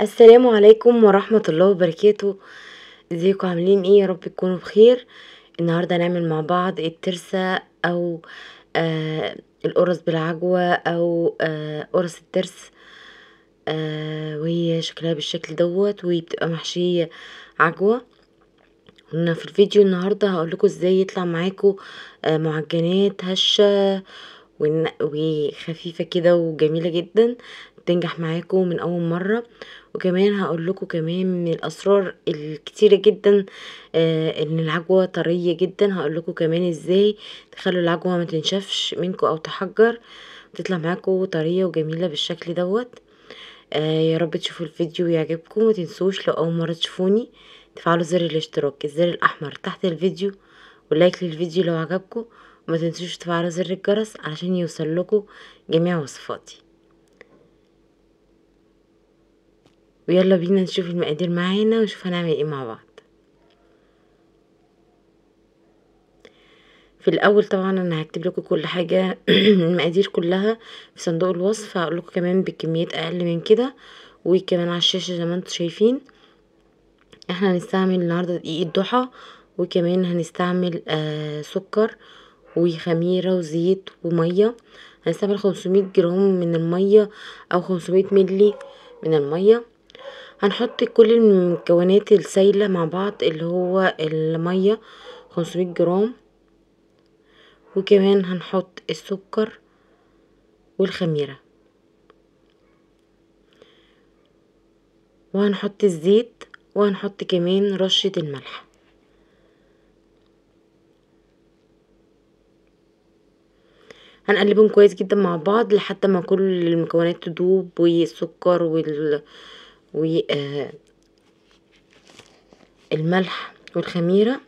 السلام عليكم ورحمة الله وبركاته ازيكم عاملين ايه يا رب تكونوا بخير النهاردة هنعمل مع بعض الترسة او آه القرص بالعجوة او آه قرص الترس آه وهي شكلها بالشكل دوت وبتبقى محشية عجوة هنا في الفيديو النهاردة هقولكوا ازاي يطلع معاكم آه معجنات هشة وخفيفة كده وجميلة جدا تنجح معاكم من اول مره وكمان هقول لكم كمان من الاسرار الكتيره جدا آه ان العجوه طريه جدا هقول لكم كمان ازاي تخلوا العجوه ما تنشفش منكم او تحجر وتطلع معاكم طريه وجميله بالشكل دوت آه يا رب تشوفوا الفيديو ويعجبكم وتنسوش لو اول مره تشوفوني تفعلوا زر الاشتراك الزر الاحمر تحت الفيديو ولايك للفيديو لو عجبكم وما تنسوش تفعلوا زر الجرس علشان يوصل لكم جميع وصفاتي ويلا بينا نشوف المقادير معانا ونشوف هنعمل ايه مع بعض في الاول طبعا انا هكتب لكم كل حاجه المقادير كلها في صندوق الوصف هقول لكم كمان بكميات اقل من كده وكمان على الشاشه زي ما انتم شايفين احنا هنستعمل النهارده دقيق الضحى وكمان هنستعمل آه سكر وخميره وزيت وميه هنستعمل 500 جرام من الميه او 500 مللي من الميه هنحط كل المكونات السايلة مع بعض اللي هو المية 500 جرام وكمان هنحط السكر والخميرة وهنحط الزيت وهنحط كمان رشة الملح هنقلبهم كويس جدا مع بعض لحتى ما كل المكونات تدوب والسكر وال والملح آه، والخميرة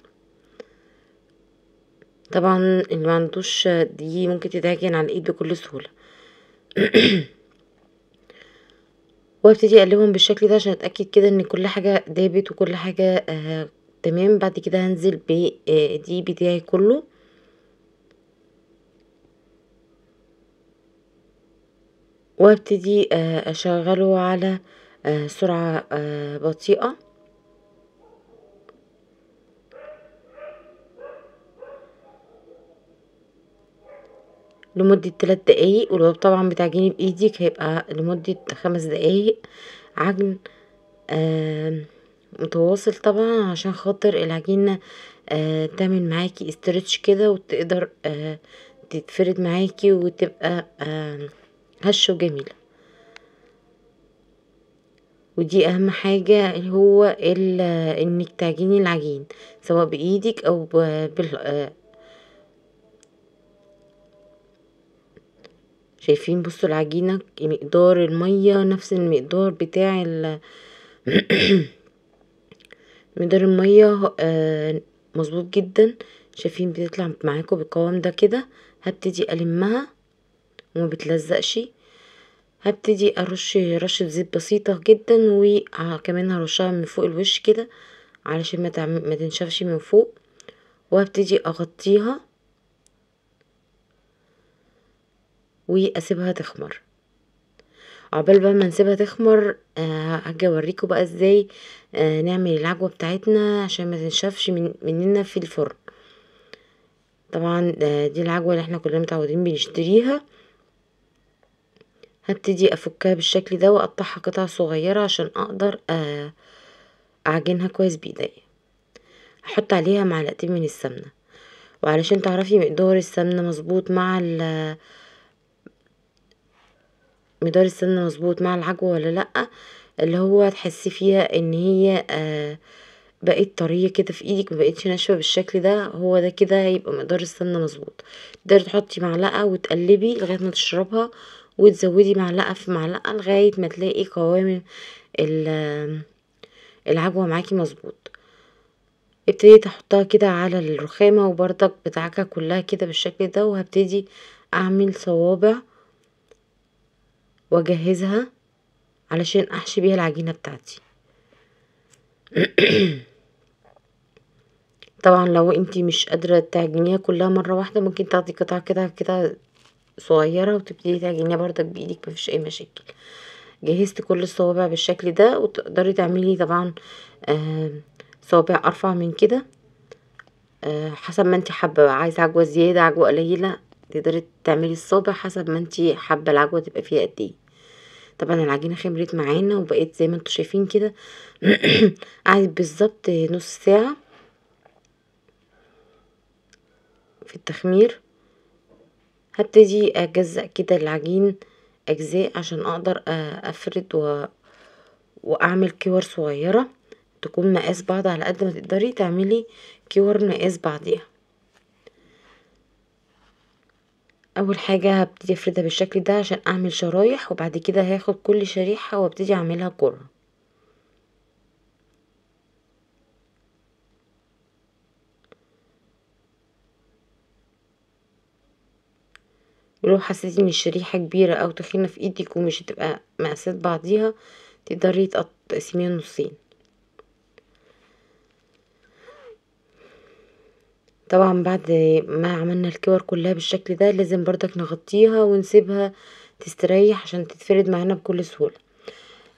طبعا اللي معندوش دي ممكن تتعجن على الايد بكل سهولة وابتدي اقلبهم بالشكل ده عشان اتأكد كده ان كل حاجة دابت وكل حاجة آه تمام بعد كده هنزل آه بتاعي كله وابتدي آه، اشغله على آه، سرعة آه، بطيئة لمدة ثلاث دقايق ولو طبعا بتعجني بايدك هيبقى لمدة خمس دقايق عجن آه، متواصل طبعا عشان خاطر العجينة تعمل معاكي استرتش كده وتقدر تتفرد معاكي وتبقى هشة وجميلة ودي اهم حاجة هو انك تعجني العجين سواء بايدك او بال آه، شايفين بصوا العجينة مقدار المية نفس المقدار بتاع ال مقدار المية آه، مظبوط جدا شايفين بتطلع معاكم بالقوام ده كده هبتدي المها بتلزقش هبتدي ارش رشة زيت بسيطة جدا وكمان هرشها من فوق الوش كده علشان ما تنشفش من فوق وهبتدي اغطيها واسيبها تخمر عقبال بقى ما نسيبها تخمر آه، هاجي اوريكم بقى ازاي آه، نعمل العجوه بتاعتنا عشان ما تنشفش من مننا في الفرن طبعا آه، دي العجوه اللي احنا كلنا متعودين بنشتريها هبتدي افكها بالشكل ده واقطعها قطع صغيرة عشان اقدر آه، اعجنها كويس بايديا هحط عليها معلقتين من السمنة وعلشان تعرفي مقدار السمنة مظبوط مع ال مقدار السمنة مظبوط مع العجوة ولا لأ اللي هو تحسي فيها ان هي آه، بقت طرية كده في ايدك مبقتش ناشفة بالشكل ده هو ده كده هيبقى مقدار السمنة مظبوط تقدري تحطي معلقة وتقلبي لغاية ما تشربها وتزودي معلقة في معلقة لغاية ما تلاقي قوام العجوة معاكي مظبوط ابتدي تحطها كده على الرخامة وبرضك بتعكها كلها كده بالشكل ده وهبتدي اعمل صوابع واجهزها علشان احشي بيها العجينة بتاعتي طبعا لو انتي مش قادرة تعجنيها كلها مرة واحدة ممكن تاخدي قطعة كده كده صغيرة وتبتدي تعجنيها بردك بايدك مفيش اي مشاكل جهزت كل الصوابع بالشكل ده وتقدري تعملي طبعا آه صوابع ارفع من كده آه حسب ما انت حابة عايزة عجوة زيادة عجوة قليلة تقدري تعملي الصابع حسب ما انت حابة العجوة تبقى فيها قد ايه طبعا العجينة خمرت معانا وبقيت زي ما انتم شايفين كده قعدت بالظبط نص ساعة في التخمير هبتدي اجزأ كده العجين اجزاء عشان اقدر آه، افرد و... واعمل كور صغيرة تكون مقاس بعض على قد ما تقدري تعملي كور مقاس بعضيها اول حاجة هبتدي افردها بالشكل ده عشان اعمل شرايح وبعد كده هاخد كل شريحة وابتدي اعملها كرة ولو حسيتي ان الشريحة كبيرة او تخينة في ايدك ومش هتبقى مقاسات بعضيها تقدري تقسميها نصين طبعا بعد ما عملنا الكور كلها بالشكل ده لازم بردك نغطيها ونسيبها تستريح عشان تتفرد معانا بكل سهولة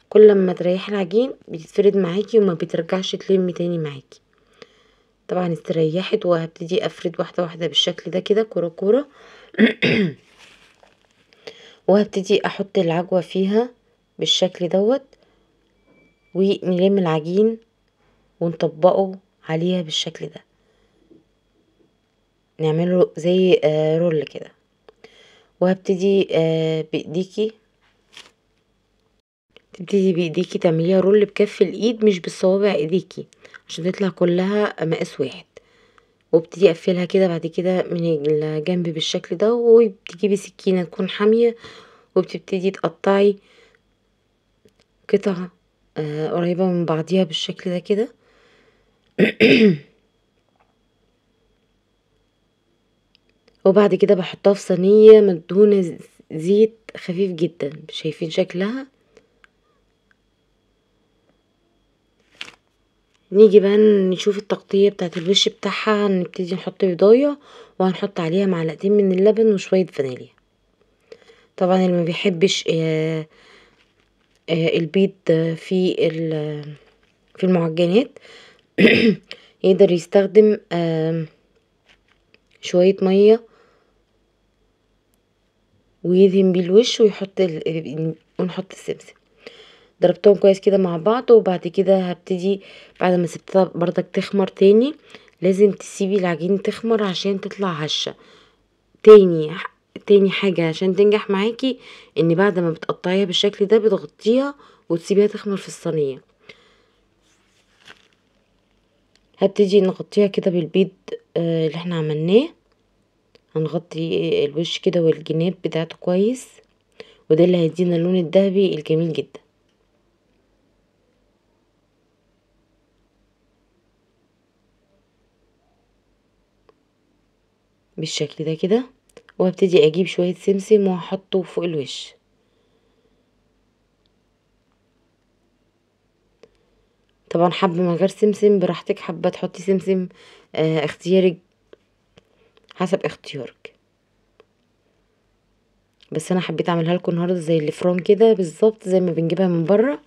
كل ما تريحي العجين بيتفرد معاكي وما بترجعش تلم تاني معاكي طبعا استريحت وهبتدي افرد واحده واحده بالشكل ده كده كوره كوره وهبتدي احط العجوة فيها بالشكل دوت ونلم العجين ونطبقه عليها بالشكل ده نعمله زي آه، رول كده وهبتدي آه، بايديكي تبتدي بايديكي تعمليها رول بكف الايد مش بصوابع ايديكي عشان تطلع كلها مقاس واحد وبتدي اقفلها كده بعد كده من الجنب بالشكل ده وبتجيبي سكينه تكون حاميه وبتبتدي تقطعي قطع آه قريبه من بعضيها بالشكل ده كده وبعد كده بحطها في صينيه مدهونه زيت خفيف جدا شايفين شكلها نيجي بقى نشوف التغطية بتاعة الوش بتاعها نبتدي نحط بيضاية وهنحط عليها معلقتين من اللبن وشوية فانيليا طبعا اللي مبيحبش آه، آه، البيض في في المعجنات يقدر يستخدم شوية مية ويدهن بيه الوش ونحط السمسم ضربتهم كويس كده مع بعض وبعد كده هبتدي بعد ما سبتها بردك تخمر تاني لازم تسيبي العجين تخمر عشان تطلع هشة تاني تاني حاجة عشان تنجح معاكي ان بعد ما بتقطعيها بالشكل ده بتغطيها وتسيبيها تخمر في الصينية هبتدي نغطيها كده بالبيض آه، اللي احنا عملناه هنغطي الوش كده والجناب بتاعته كويس وده اللي هيدينا اللون الذهبي الجميل جدا بالشكل ده كده وابتدي اجيب شوية سمسم واحطه فوق الوش طبعا حب من غير سمسم براحتك حابة تحطي سمسم آه اختيارك حسب اختيارك بس انا حبيت اعملها لكم النهارده زي الفران كده بالظبط زي ما بنجيبها من بره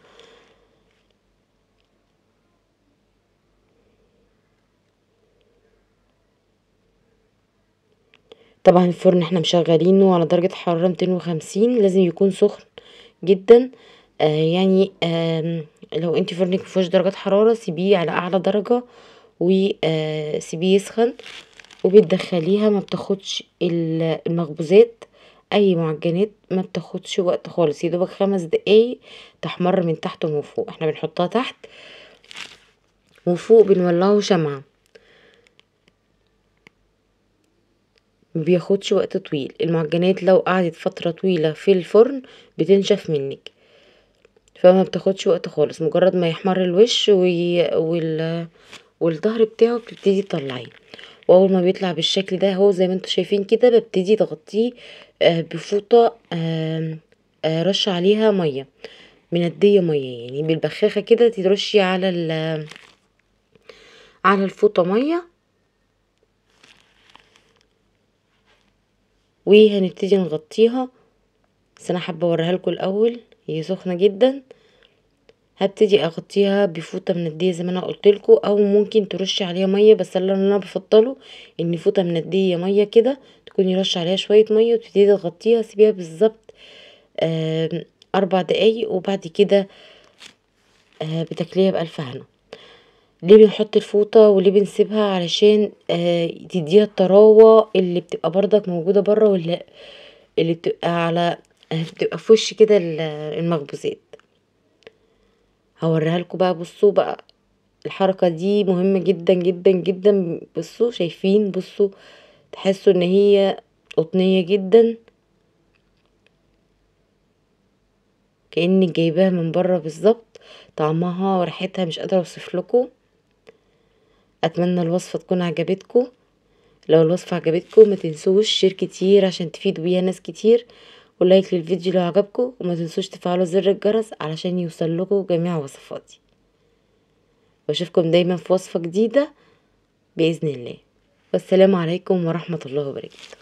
طبعا الفرن احنا مشغلينه على درجة حرارة 250 لازم يكون سخن جدا آه يعني آه لو انت فرنك مفيهوش درجات حرارة سيبيه على اعلى درجة وسيبيه آه، يسخن وبتدخليها ما بتاخدش المخبوزات اي معجنات ما بتاخدش وقت خالص يدوبك خمس دقايق تحمر من تحت ومن فوق احنا بنحطها تحت وفوق بنولعه شمعة مبياخدش وقت طويل المعجنات لو قعدت فترة طويلة في الفرن بتنشف منك بتاخدش وقت خالص مجرد ما يحمر الوش والظهر بتاعه بتبتدي تطلعيه واول ما بيطلع بالشكل ده اهو زي ما انتو شايفين كده ببتدي تغطيه آه، بفوطة آه، رش عليها مية مندية مية يعني بالبخاخة كده ترشي على الفوطة مية وهنبتدي نغطيها بس انا حابه اوريها لكم الاول هي سخنه جدا هبتدي اغطيها بفوطه منديه زي ما انا قلت لكم او ممكن ترشي عليها ميه بس اللي انا بفضله ان فوطه منديه ميه كده تكوني رش عليها شويه ميه وتبتدي تغطيها سيبيها بالظبط اربع دقايق وبعد كده آه، بتاكليها بالف هنا ليه بنحط الفوطة وليه بنسيبها علشان آه، تديها الطراوة اللي بتبقى بردك موجودة برا ولا اللي بتبقى على آه، بتبقى في وش كده المخبوزات هوريهالكوا بقى بصوا بقى الحركة دي مهمة جدا جدا جدا بصوا شايفين بصوا تحسوا ان هي قطنية جدا كأنك جايباها من بره بالظبط طعمها وريحتها مش قادرة اوصفلكوا اتمنى الوصفه تكون عجبتكم لو الوصفه عجبتكم ما تنسوش شير كتير عشان تفيدوا بيها ناس كتير ولايك للفيديو لو عجبكم وما تنسوش تفعلوا زر الجرس علشان يوصل لكم جميع وصفاتي واشوفكم دايما في وصفه جديده باذن الله والسلام عليكم ورحمه الله وبركاته